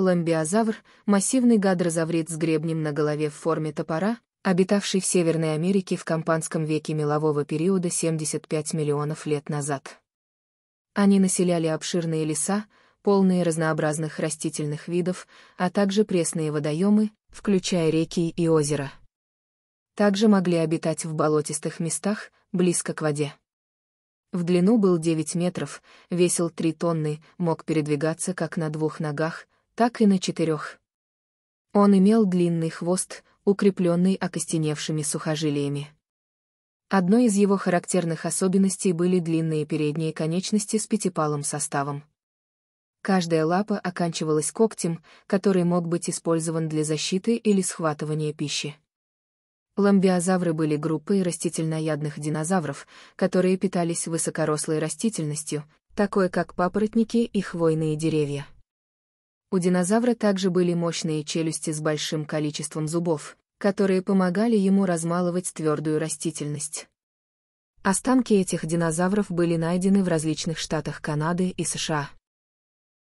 Ламбиозавр — массивный гадрозаврит с гребнем на голове в форме топора, обитавший в Северной Америке в Кампанском веке мелового периода 75 миллионов лет назад. Они населяли обширные леса, полные разнообразных растительных видов, а также пресные водоемы, включая реки и озера. Также могли обитать в болотистых местах, близко к воде. В длину был 9 метров, весил 3 тонны, мог передвигаться как на двух ногах, так и на четырех. Он имел длинный хвост, укрепленный окостеневшими сухожилиями. Одной из его характерных особенностей были длинные передние конечности с пятипалым составом. Каждая лапа оканчивалась когтем, который мог быть использован для защиты или схватывания пищи. Ламбиозавры были группой растительноядных динозавров, которые питались высокорослой растительностью, такой как папоротники и хвойные деревья. У динозавра также были мощные челюсти с большим количеством зубов, которые помогали ему размалывать твердую растительность. Останки этих динозавров были найдены в различных штатах Канады и США.